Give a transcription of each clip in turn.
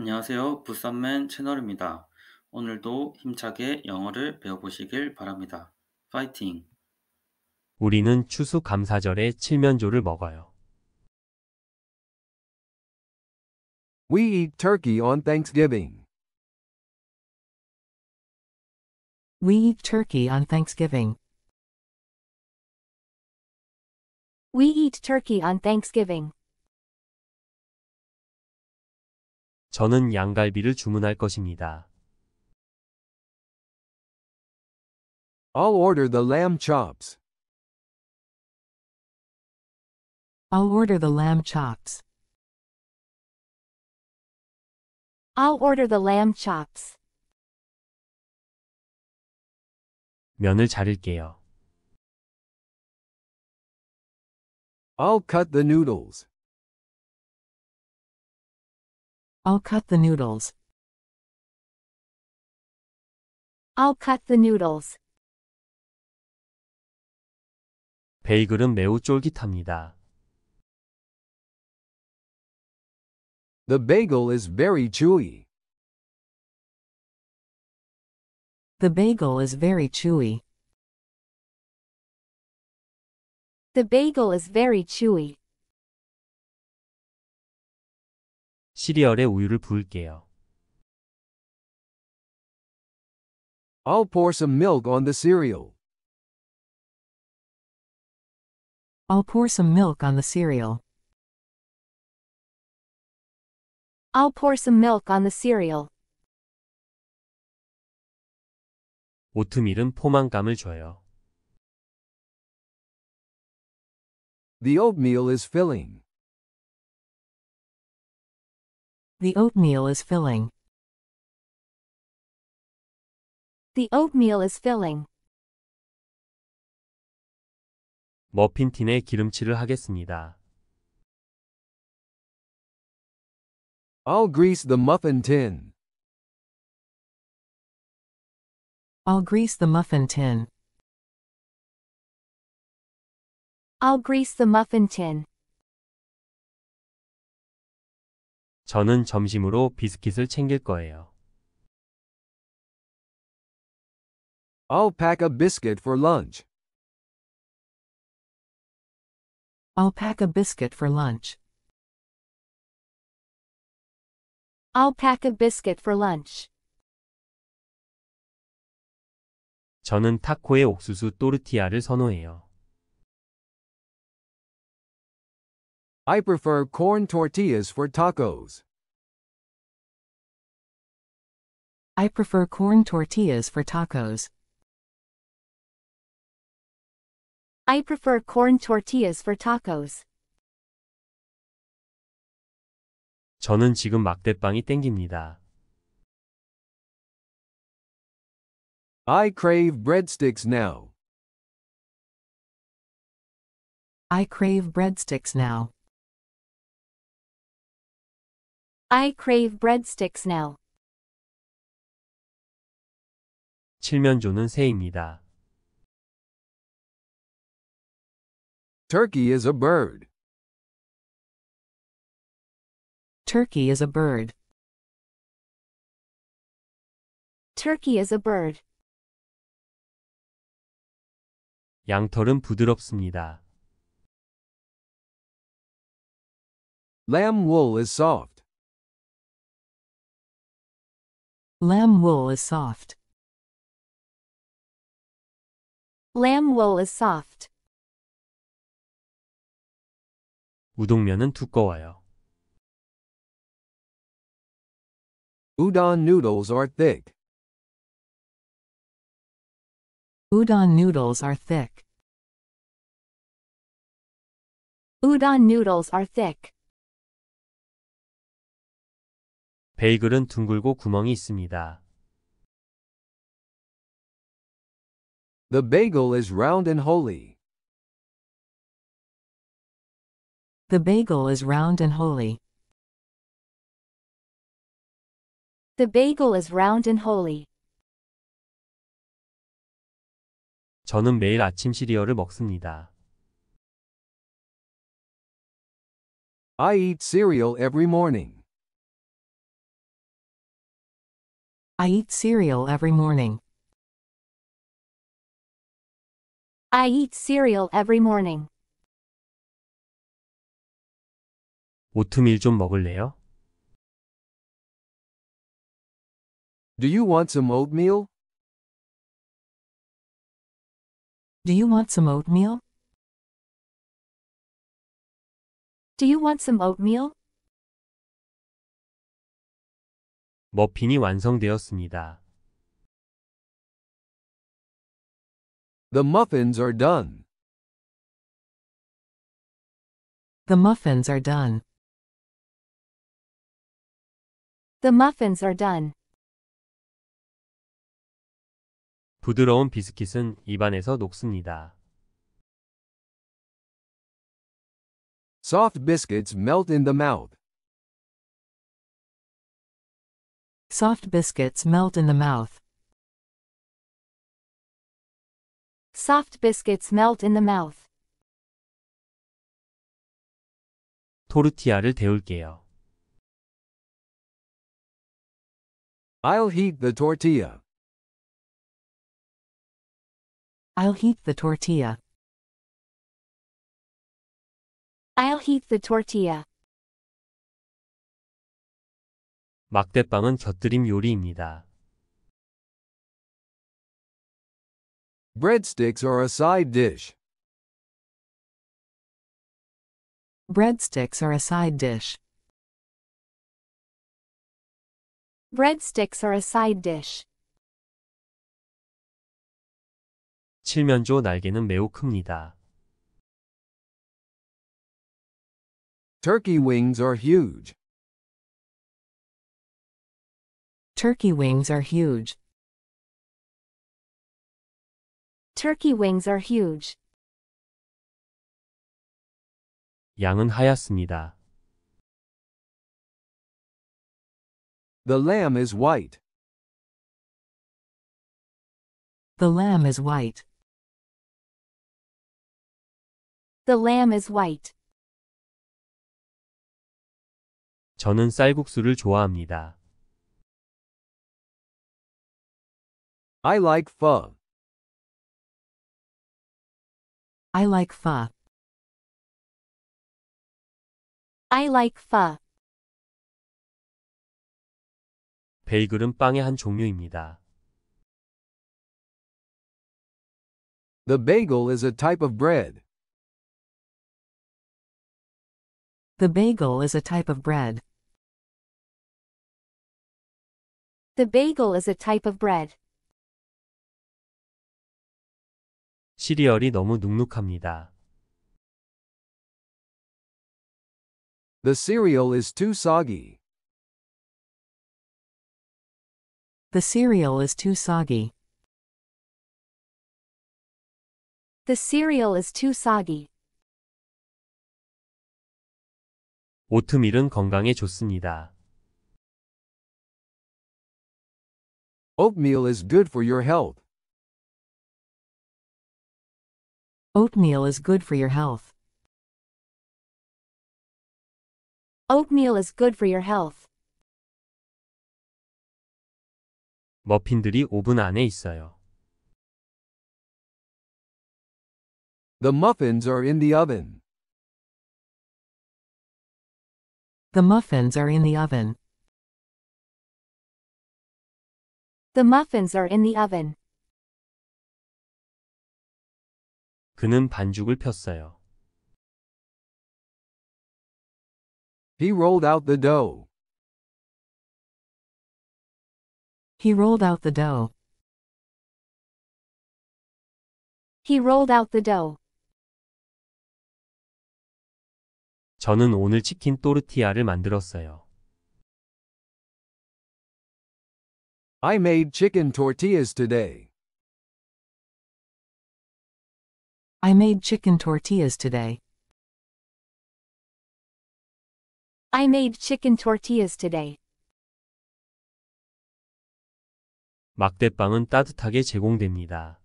안녕하세요. 부산맨 채널입니다. 오늘도 힘차게 영어를 배워보시길 바랍니다. 파이팅! 우리는 추수감사절에 칠면조를 먹어요. We eat turkey on Thanksgiving. We eat turkey on Thanksgiving. We eat turkey on Thanksgiving. 저는 양갈비를 주문할 것입니다. I'll order the lamb chops. I'll order the lamb chops. I'll order the lamb chops. 면을 자를게요. I'll cut the noodles. I'll cut the noodles. I'll cut the noodles. 베이글은 매우 쫄깃합니다. The bagel is very chewy. The bagel is very chewy. The bagel is very chewy. 시리얼에 우유를 부을게요. I'll pour some milk on the cereal. I'll pour some milk on the cereal. I'll pour some milk on the cereal. 오트밀은 포만감을 줘요. The oatmeal is filling. The oatmeal is filling. The oatmeal is filling. 머핀틴에 기름칠을 하겠습니다. I'll grease the muffin tin. I'll grease the muffin tin. I'll grease the muffin tin. 저는 점심으로 비스킷을 챙길 거예요. I'll pack a biscuit for lunch. I'll pack a biscuit for lunch. I'll pack a biscuit for lunch. 저는 타코에 옥수수 또르티아를 선호해요. I prefer corn tortillas for tacos. I prefer corn tortillas for tacos. I prefer corn tortillas for tacos. 저는 지금 막대빵이 땡깁니다. I crave breadsticks now. I crave breadsticks now. I crave breadsticks now. 칠면조는 새입니다. Turkey is a bird. Turkey is a bird. Turkey is a bird. 양털은 부드럽습니다. Lamb wool is soft. Lamb wool is soft. Lamb wool is soft. 우동면은 두꺼워요. Udon noodles are thick. Udon noodles are thick. Udon noodles are thick. 베이글은 둥글고 구멍이 있습니다. The bagel is round and holy. The bagel is round and holy. The bagel is round and holy. 저는 매일 아침 시리얼을 먹습니다. I eat cereal every morning. I eat cereal every morning. I eat cereal every morning. 오트밀 좀 먹을래요? Do you want some oatmeal? Do you want some oatmeal? Do you want some oatmeal? 머핀이 완성되었습니다. The muffins are done. The muffins are done. The muffins are done. 부드러운 비스킷은 입안에서 녹습니다. Soft biscuits melt in the mouth. Soft biscuits melt in the mouth. Soft biscuits melt in the mouth. 도르티아를 데울게요. I'll heat the tortilla. I'll heat the tortilla. I'll heat the tortilla. 막대빵은 곁들임 요리입니다. Breadsticks are a side dish. Breadsticks are a side dish. Breadsticks are a side dish. 칠면조 날개는 매우 큽니다. Turkey wings are huge. Turkey wings are huge. Turkey wings are huge. 양은 하얗습니다. The lamb is white. The lamb is white. The lamb is white. 저는 쌀국수를 좋아합니다. I like pho. I like pho. I like pho. 베이글은 빵의 한 종류입니다. The bagel is a type of bread. The bagel is a type of bread. The bagel is a type of bread. 시리얼이 너무 눅눅합니다. The cereal is too soggy. The cereal is too soggy. The cereal is too soggy. 오트밀은 건강에 좋습니다. Oatmeal is good for your health. Oatmeal is good for your health. Oatmeal is good for your health. 머핀들이 오븐 안에 있어요. The muffins are in the oven. The muffins are in the oven. The muffins are in the oven. 그는 반죽을 폈어요. He rolled out the dough. He rolled out the dough. He rolled out the dough. 저는 오늘 치킨 만들었어요. I made chicken tortillas today. I made chicken tortillas today. I made chicken tortillas today. 막대빵은 따뜻하게 제공됩니다.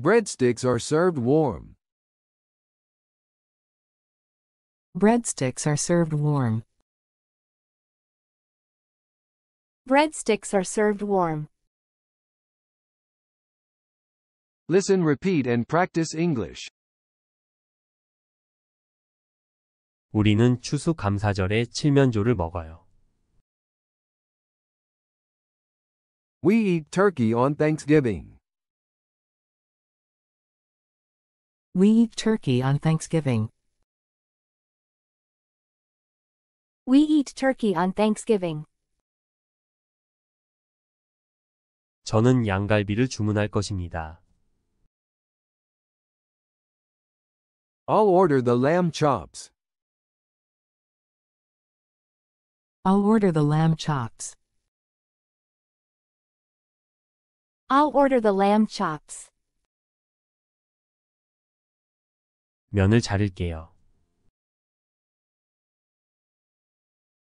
Breadsticks are served warm. Breadsticks are served warm. Breadsticks are served warm. Listen repeat and practice English. 우리는 추수감사절에 칠면조를 먹어요. We eat turkey on Thanksgiving. We eat turkey on Thanksgiving. We eat turkey on Thanksgiving. 저는 양갈비를 주문할 것입니다. I'll order the lamb chops. I'll order the lamb chops. I'll order the lamb chops. 면을 자를게요.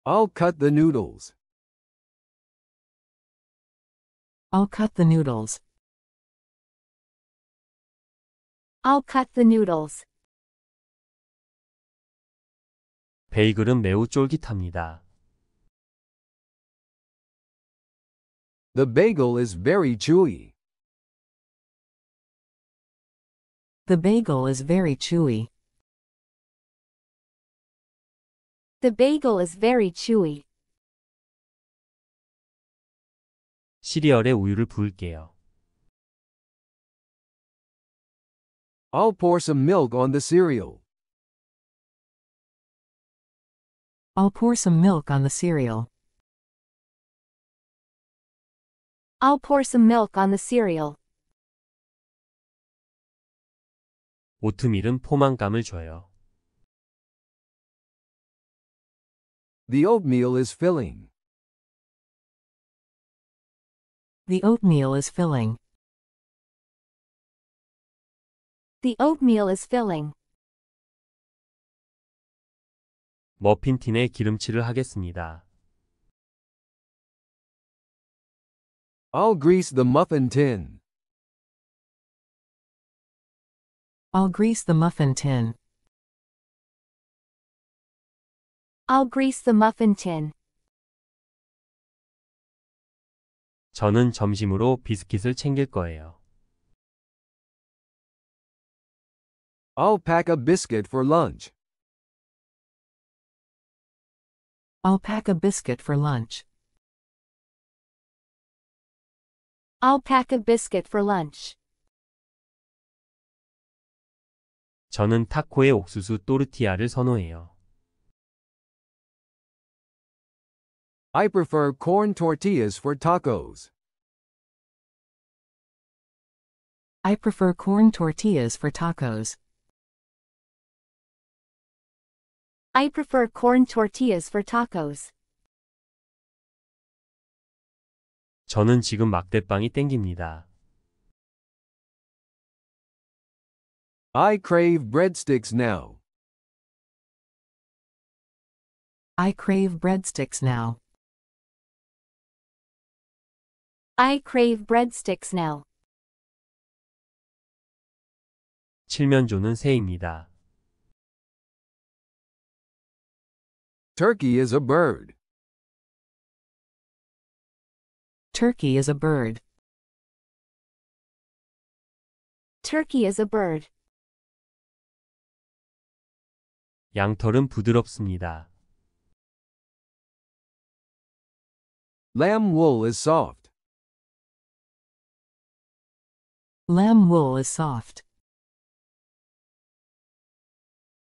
I'll cut the noodles. I'll cut the noodles. I'll cut the noodles. 베이글은 매우 쫄깃합니다. The bagel is very chewy. The bagel is very chewy. The bagel is very chewy. 시리얼에 우유를 부을게요. I'll pour some milk on the cereal. I'll pour some milk on the cereal. I'll pour some milk on the cereal. 오트밀은 포만감을 줘요. The oatmeal is filling. The oatmeal is filling. The oatmeal is filling. 머핀틴에 기름칠을 하겠습니다. I'll grease the muffin tin. I'll grease the muffin tin. I'll grease the muffin tin. 저는 점심으로 비스킷을 챙길 거예요. I'll pack a biscuit for lunch. I'll pack a biscuit for lunch. I'll pack a biscuit for lunch. 저는 타코에 옥수수 또르티아를 선호해요. I prefer corn tortillas for tacos. I prefer corn tortillas for tacos. I prefer corn tortillas for tacos. 저는 지금 막대빵이 땡깁니다. I crave breadsticks now. I crave breadsticks now. I crave breadsticks now. 칠면조는 새입니다. Turkey is a bird. Turkey is a bird. Turkey is a bird. 양털은 부드럽습니다. Lamb wool is soft. Lamb wool is soft.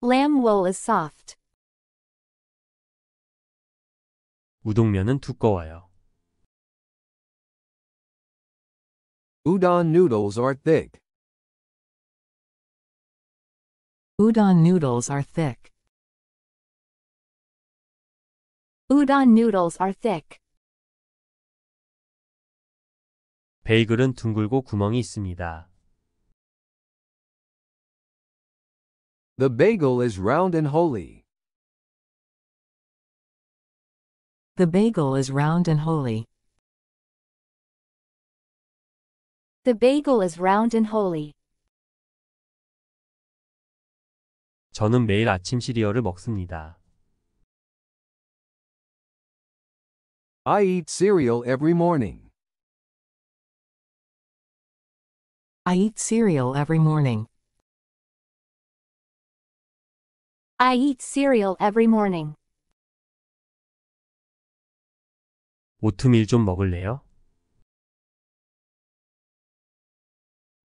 Lamb wool is soft. 우동면은 두꺼워요. Udon noodles are thick. Udon noodles are thick. Udon noodles are thick. 베이글은 둥글고 구멍이 있습니다. The bagel is round and holy. The bagel is round and holy. The bagel is round and holy. 저는 매일 아침 시리얼을 먹습니다. I eat cereal every morning. I eat cereal every morning. I eat cereal every morning. 오트밀 좀 먹을래요?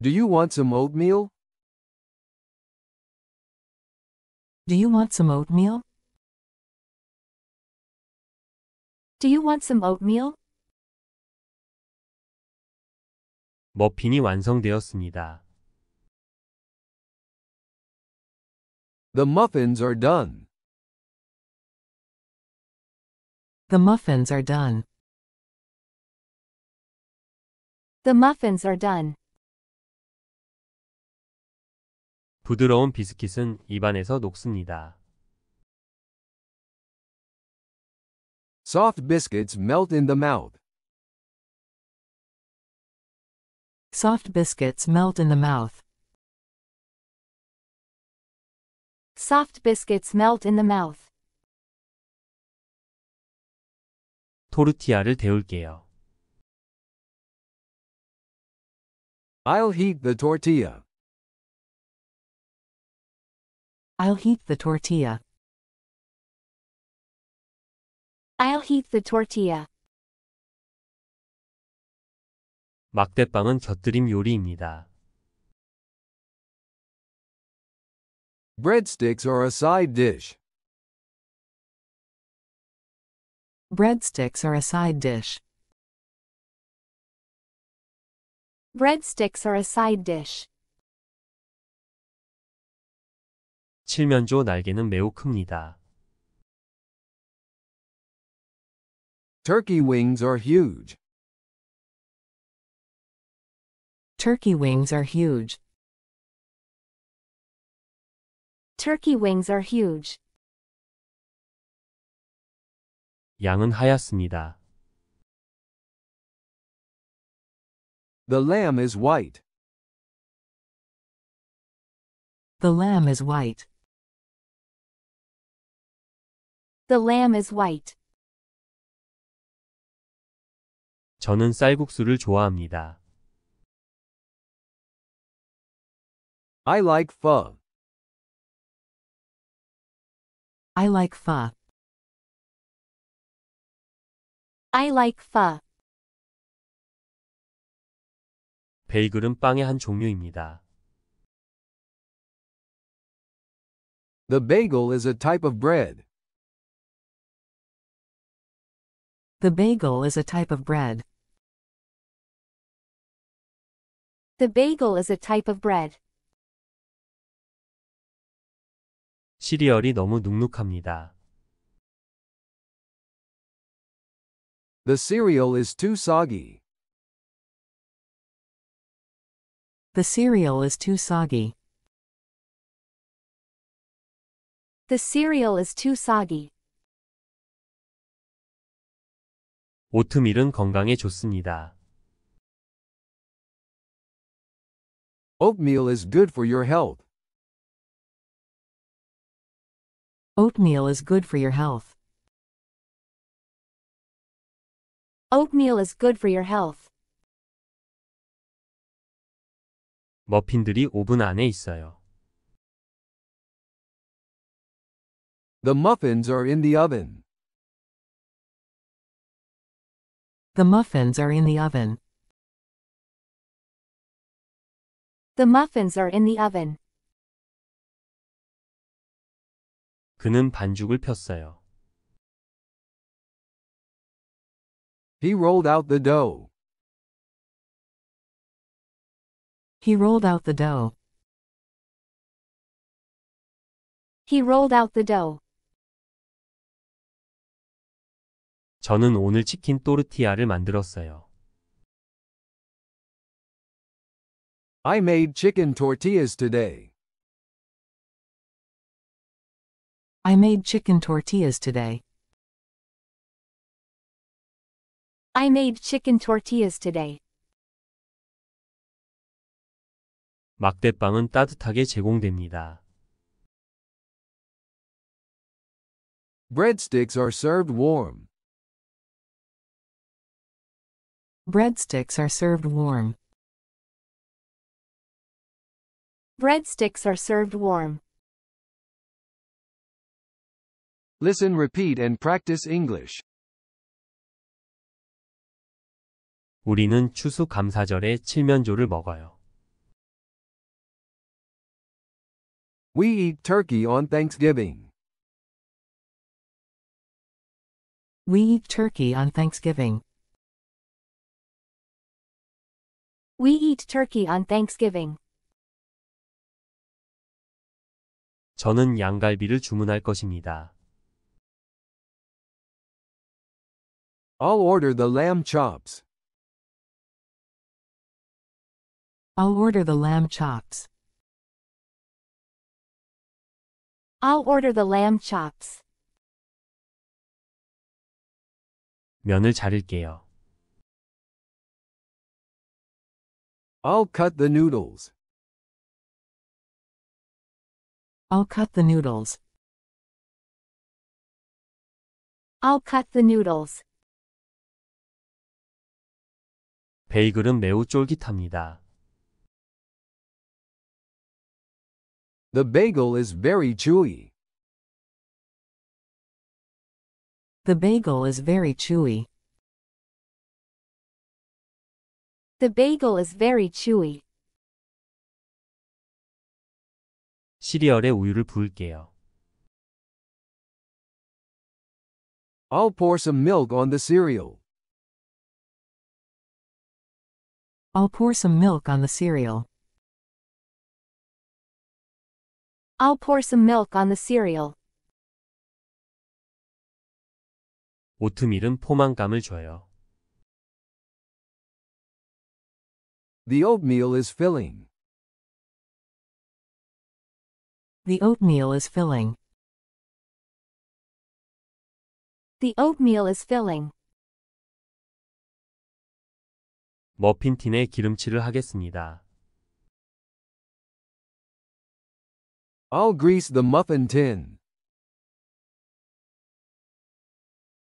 Do you want some oatmeal? Do you want some oatmeal? Do you want some oatmeal? 머핀이 완성되었습니다. The muffins are done. The muffins are done. The muffins are done. 부드러운 비스킷은 입안에서 녹습니다. Soft biscuits melt in the mouth. Soft biscuits melt in the mouth. Soft biscuits melt in the mouth. 토르티야를 데울게요. I'll heat the tortilla. I'll heat the tortilla. I'll heat the tortilla. 막대빵은 곁들임 요리입니다. Breadsticks are a side dish. Breadsticks are a side dish. Breadsticks are a side dish. 칠면조 날개는 매우 큽니다. Turkey wings are huge. Turkey wings are huge. Turkey wings are huge. 양은 하얗습니다. The lamb is white. The lamb is white. The lamb is white. 저는 쌀국수를 좋아합니다. I like pho. I like pho. I like pho. 베이글은 빵의 한 종류입니다. The bagel is a type of bread. The bagel is a type of bread. The bagel is a type of bread. 시리얼이 너무 눅눅합니다. The cereal is too soggy. The cereal is too soggy. The cereal is too soggy. 오트밀은 건강에 좋습니다. Oatmeal is good for your health. Oatmeal is good for your health. Oatmeal is good for your health. 머핀들이 오븐 안에 있어요. The muffins are in the oven. The muffins are in the oven. The muffins are in the oven. 그는 반죽을 폈어요. He rolled out the dough. He rolled out the dough. He rolled out the dough. 저는 오늘 치킨 또르티아를 만들었어요. I made chicken tortillas today. I made chicken tortillas today. I made chicken tortillas today. 막대빵은 따뜻하게 제공됩니다. Breadsticks are served warm. Breadsticks are served warm. Breadsticks are served warm. Listen, repeat and practice English. 우리는 추수감사절에 칠면조를 먹어요. We eat turkey on Thanksgiving. We eat turkey on Thanksgiving. We eat turkey on Thanksgiving. 저는 양갈비를 주문할 것입니다. I'll order the lamb chops. I'll order the lamb chops. I'll order the lamb chops. 면을 자를게요. I'll cut the noodles. I'll cut the noodles. I'll cut the noodles. 베이글은 매우 쫄깃합니다. The bagel is very chewy. The bagel is very chewy. The bagel is very chewy. 시리얼에 우유를 부을게요. I'll pour some milk on the cereal. I'll pour some milk on the cereal. I'll pour some milk on the cereal. 오트밀은 포만감을 줘요. The oatmeal is filling. The oatmeal is filling. The oatmeal is filling. 머핀틴에 기름칠을 하겠습니다. I'll grease the muffin tin.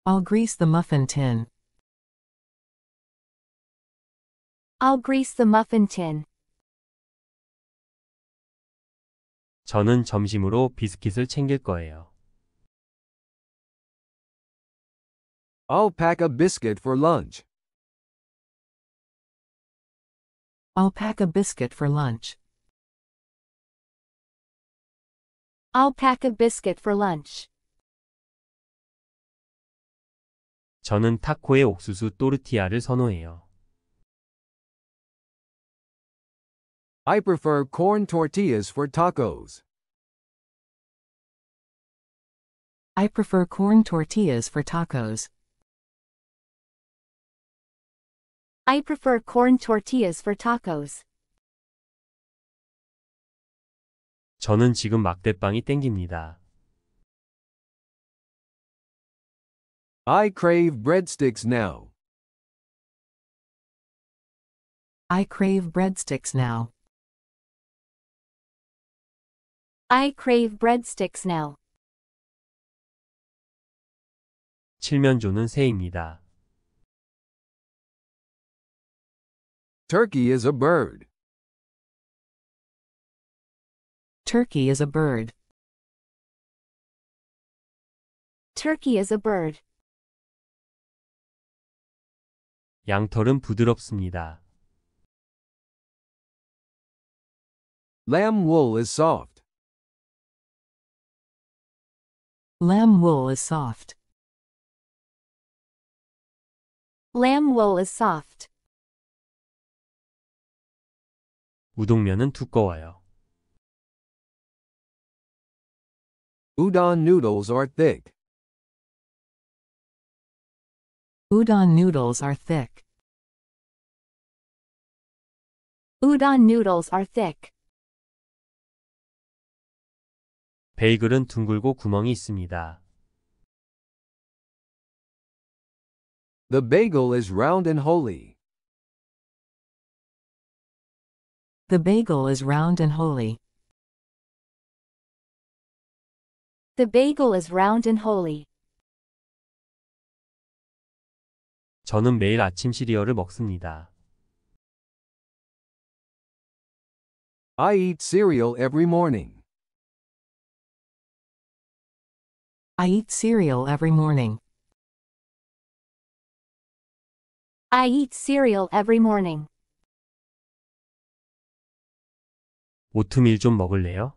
I'll grease the muffin tin. I'll grease the muffin tin. 저는 점심으로 비스킷을 챙길 거예요. I'll pack a biscuit for lunch. I'll pack a biscuit for lunch. I'll pack a biscuit for lunch. 저는 타코에 옥수수 또르티아를 선호해요. I prefer corn tortillas for tacos. I prefer corn tortillas for tacos. I prefer corn tortillas for tacos. 저는 지금 막대빵이 땡깁니다. I crave breadsticks now. I crave breadsticks now. I crave breadsticks now. 칠면조는 새입니다. Turkey is a bird. Turkey is a bird. Turkey is a bird. 양털은 부드럽습니다. Lamb wool is soft. Lamb wool is soft. Lamb wool is soft. 우동면은 두꺼워요. Udon noodles are thick. Udon noodles are thick. Udon noodles are thick. 베이글은 둥글고 구멍이 있습니다. The bagel is round and holy. The bagel is round and holy. The bagel is round and holy. 저는 매일 아침 시리얼을 먹습니다. I eat cereal every morning. I eat cereal every morning. I eat cereal every morning. 오트밀 좀 먹을래요?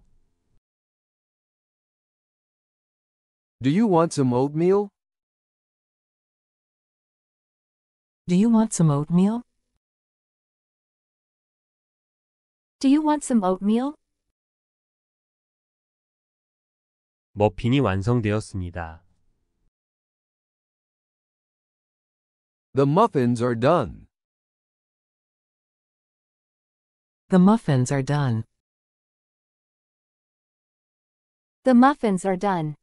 Do you want some oatmeal? Do you want some oatmeal? Do you want some oatmeal? 머핀이 완성되었습니다. The muffins are done. The muffins are done. The muffins are done.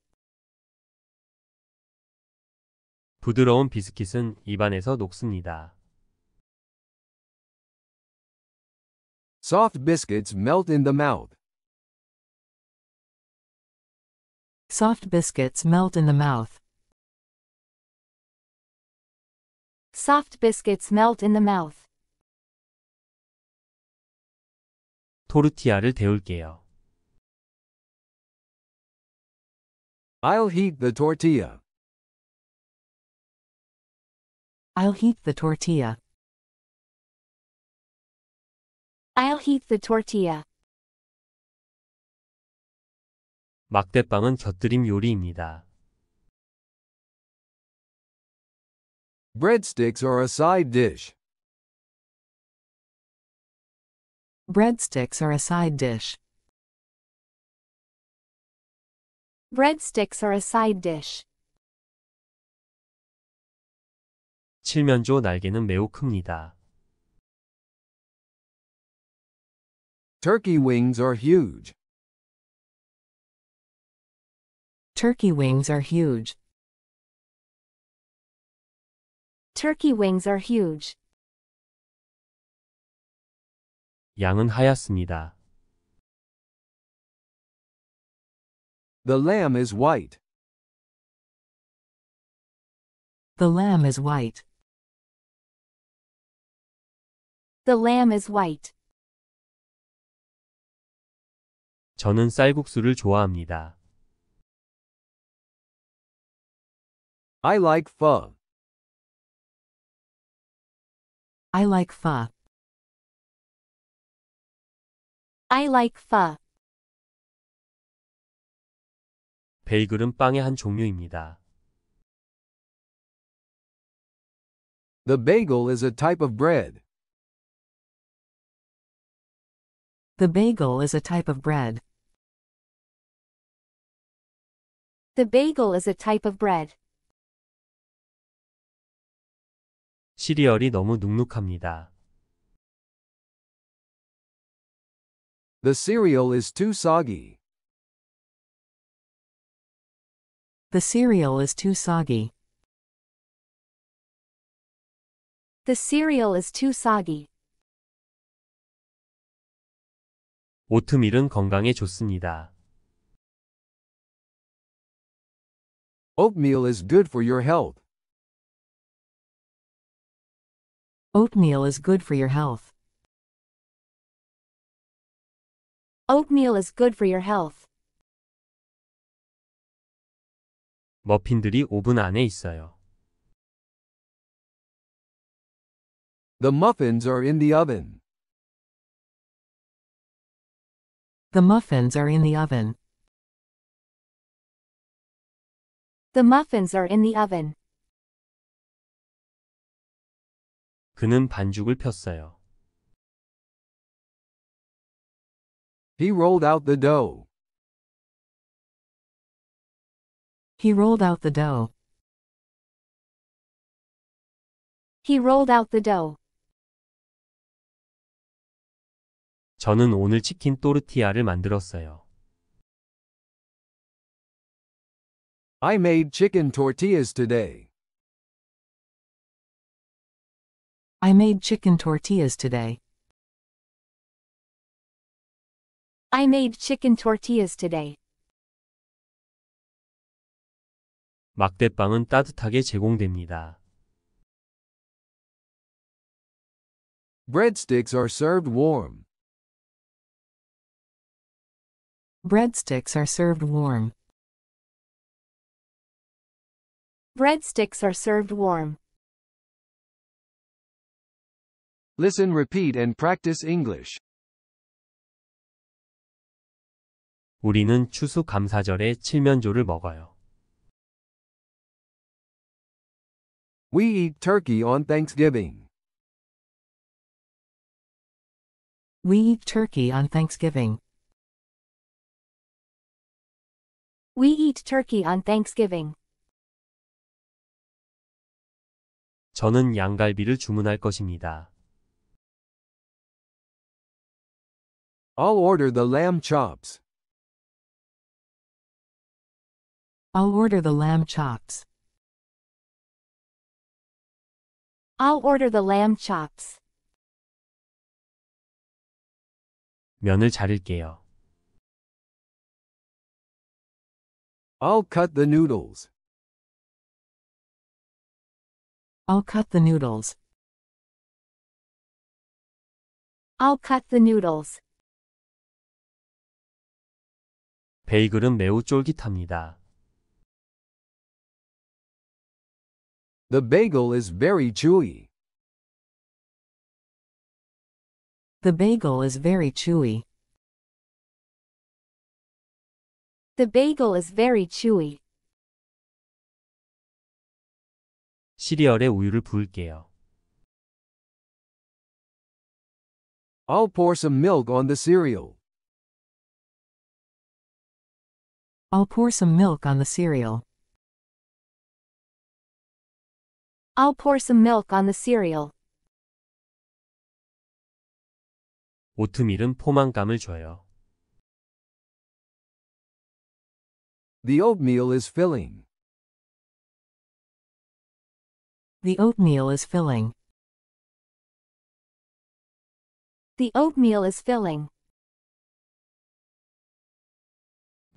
부드러운 비스킷은 입안에서 녹습니다. Soft biscuits melt in the mouth. Soft biscuits melt in the mouth. Soft biscuits melt in the mouth. 토르티야를 데울게요. I'll heat the tortilla. I'll heat the tortilla. I'll heat the tortilla. 막대빵은 곁들임 요리입니다. Breadsticks are a side dish. Breadsticks are a side dish. Breadsticks are a side dish. 칠면조 날개는 매우 큽니다. Turkey wings are huge. Turkey wings are huge. Turkey wings are huge. 양은 하얗습니다. The lamb is white. The lamb is white. The lamb is white. 저는 쌀국수를 좋아합니다. I like pho. I like pho. I like pho. 베이글은 빵의 한 종류입니다. The bagel is a type of bread. The bagel is a type of bread. The bagel is a type of bread. 시리얼이 너무 눅눅합니다. The cereal is too soggy. The cereal is too soggy. The cereal is too soggy. 오트밀은 건강에 좋습니다. Oatmeal is good for your health. Oatmeal is good for your health. Oatmeal is good for your health. 머핀들이 오븐 안에 있어요. The muffins are in the oven. The muffins are in the oven. The muffins are in the oven. 그는 반죽을 폈어요. He rolled out the dough. He rolled out the dough. He rolled out the dough. 저는 오늘 치킨 또르티야를 만들었어요. I made chicken tortillas today. I made chicken tortillas today. I made chicken tortillas today. 막대빵은 따뜻하게 제공됩니다. Breadsticks are served warm. Breadsticks are served warm. Breadsticks are served warm. Listen, repeat and practice English. 우리는 추수 감사절에 칠면조를 먹어요. We eat turkey on Thanksgiving. We eat turkey on Thanksgiving. We eat turkey on Thanksgiving. 저는 양갈비를 주문할 것입니다. I'll order the lamb chops. I'll order the lamb chops. I'll order the lamb chops. 면을 자를게요. I'll cut the noodles. I'll cut the noodles. I'll cut the noodles. 베이글은 매우 쫄깃합니다. The bagel is very chewy. The bagel is very chewy. The bagel is very chewy. 시리얼에 우유를 부을게요. I'll pour some milk on the cereal. I'll pour some milk on the cereal. I'll pour some milk on the cereal. 오트밀은 포만감을 줘요. The oatmeal is filling. The oatmeal is filling. The oatmeal is filling.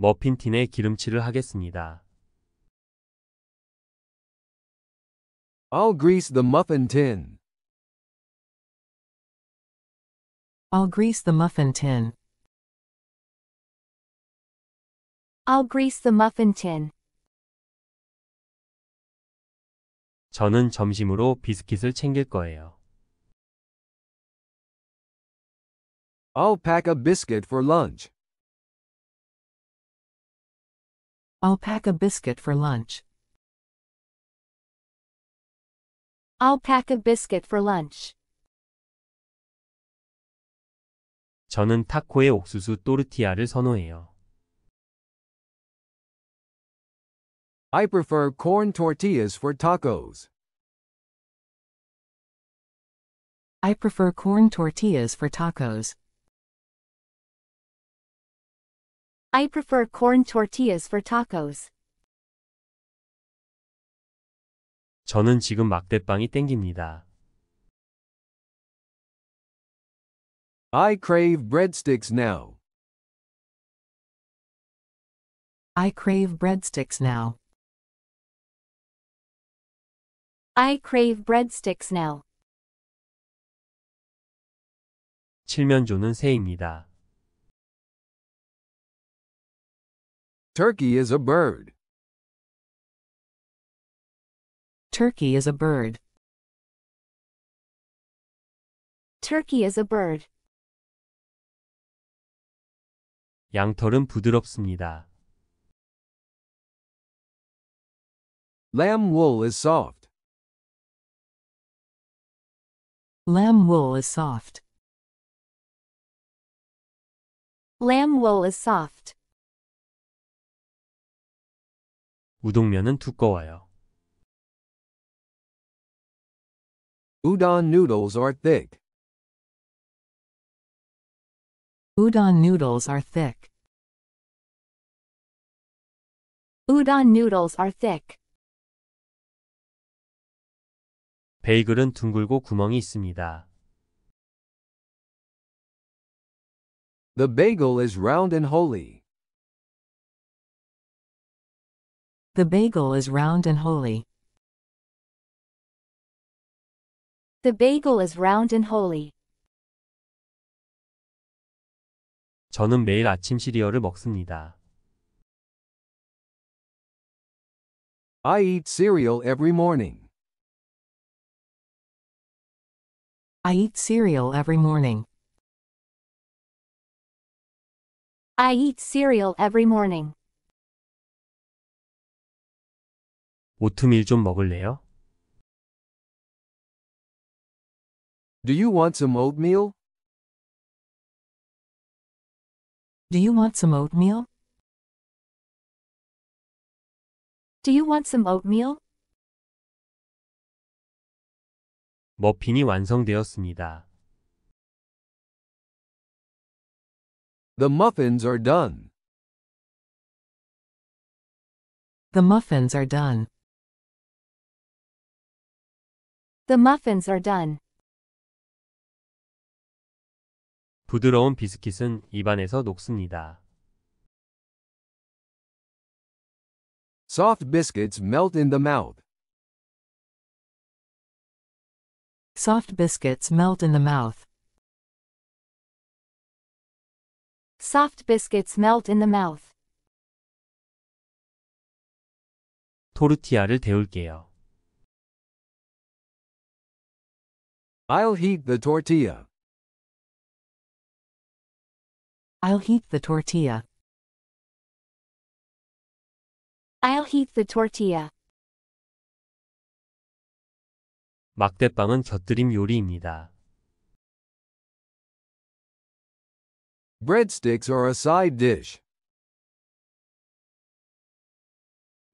기름칠을 기름칠을 하겠습니다. I'll grease the muffin tin. I'll grease the muffin tin. I'll grease the muffin tin. 저는 점심으로 비스킷을 챙길 거예요. I'll pack a biscuit for lunch. I'll pack a biscuit for lunch. I'll pack a biscuit for lunch. 저는 타코에 옥수수 또르티아를 선호해요. I prefer corn tortillas for tacos. I prefer corn tortillas for tacos. I prefer corn tortillas for tacos. 저는 지금 막대빵이 땡깁니다. I crave breadsticks now. I crave breadsticks now. I crave breadsticks now. 칠면조는 새입니다. Turkey is a bird. Turkey is a bird. Turkey is a bird. 양털은 부드럽습니다. Lamb wool is soft. Lamb wool is soft. Lamb wool is soft. 우동면은 두꺼워요. Udon noodles are thick. Udon noodles are thick. Udon noodles are thick. 베이글은 둥글고 구멍이 있습니다. The bagel is round and holy. The bagel is round and holy. The bagel is round and holy. 저는 매일 아침 시리얼을 먹습니다. I eat cereal every morning. I eat cereal every morning. I eat cereal every morning. 오트밀 좀 먹을래요? Do you want some oatmeal? Do you want some oatmeal? Do you want some oatmeal? 머핀이 완성되었습니다. The muffins are done. The muffins are done. The muffins are done. 부드러운 비스킷은 입안에서 녹습니다. Soft biscuits melt in the mouth. Soft biscuits melt in the mouth. Soft biscuits melt in the mouth. 데울게요 데울게요. I'll heat the tortilla. I'll heat the tortilla. I'll heat the tortilla. 막대빵은 곁들임 요리입니다. Breadsticks are a side dish.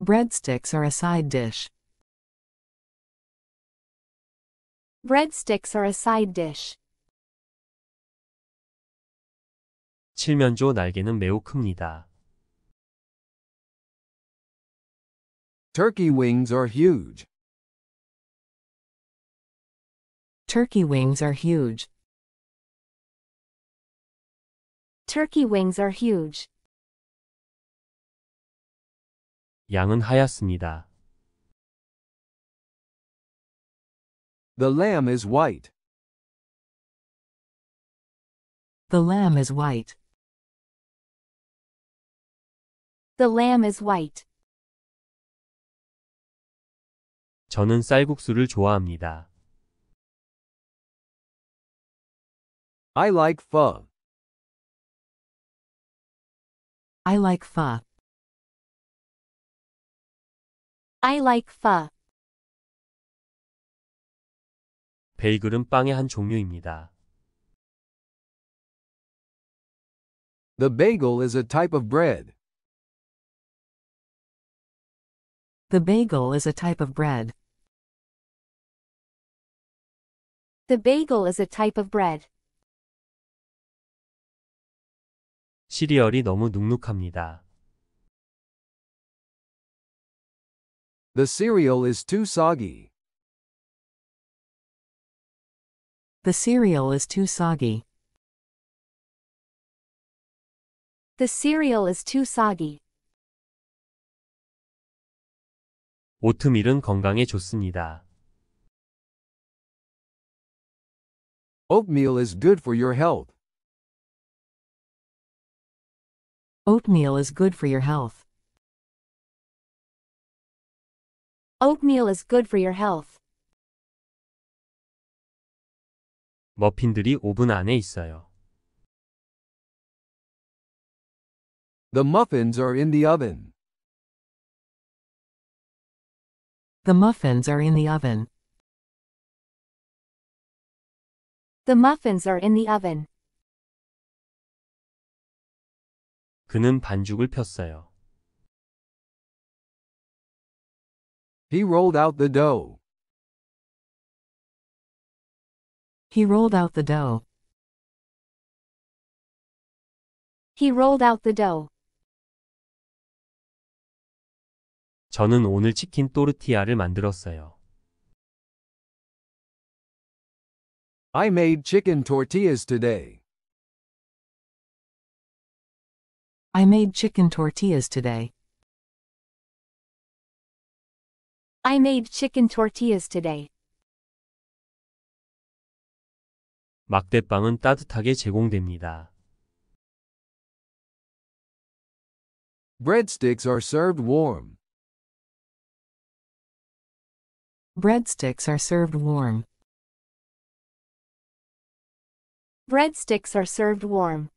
Breadsticks are a side dish. Breadsticks are a side dish. 칠면조 날개는 매우 큽니다. Turkey wings are huge. Turkey wings are huge. Turkey wings are huge. 양은 하얗습니다. The lamb is white. The lamb is white. The lamb is white. 저는 쌀국수를 좋아합니다. I like pho. I like pho. I like pho. 베이글은 빵의 한 종류입니다. The bagel is a type of bread. The bagel is a type of bread. The bagel is a type of bread. 시리얼이 너무 눅눅합니다. The cereal is too soggy. The cereal is too soggy. The cereal is too soggy. 오트밀은 건강에 좋습니다. Oatmeal is good for your health. Oatmeal is good for your health. Oatmeal is good for your health. 머핀들이 오븐 안에 있어요. The muffins are in the oven. The muffins are in the oven. The muffins are in the oven. 그는 반죽을 폈어요. He rolled out the dough. He rolled out the dough. He rolled out the dough. 저는 오늘 치킨 만들었어요. I made chicken tortillas today. I made chicken tortillas today. I made chicken tortillas today. 막대빵은 따뜻하게 제공됩니다. Breadsticks are served warm. Breadsticks are served warm. Breadsticks are served warm.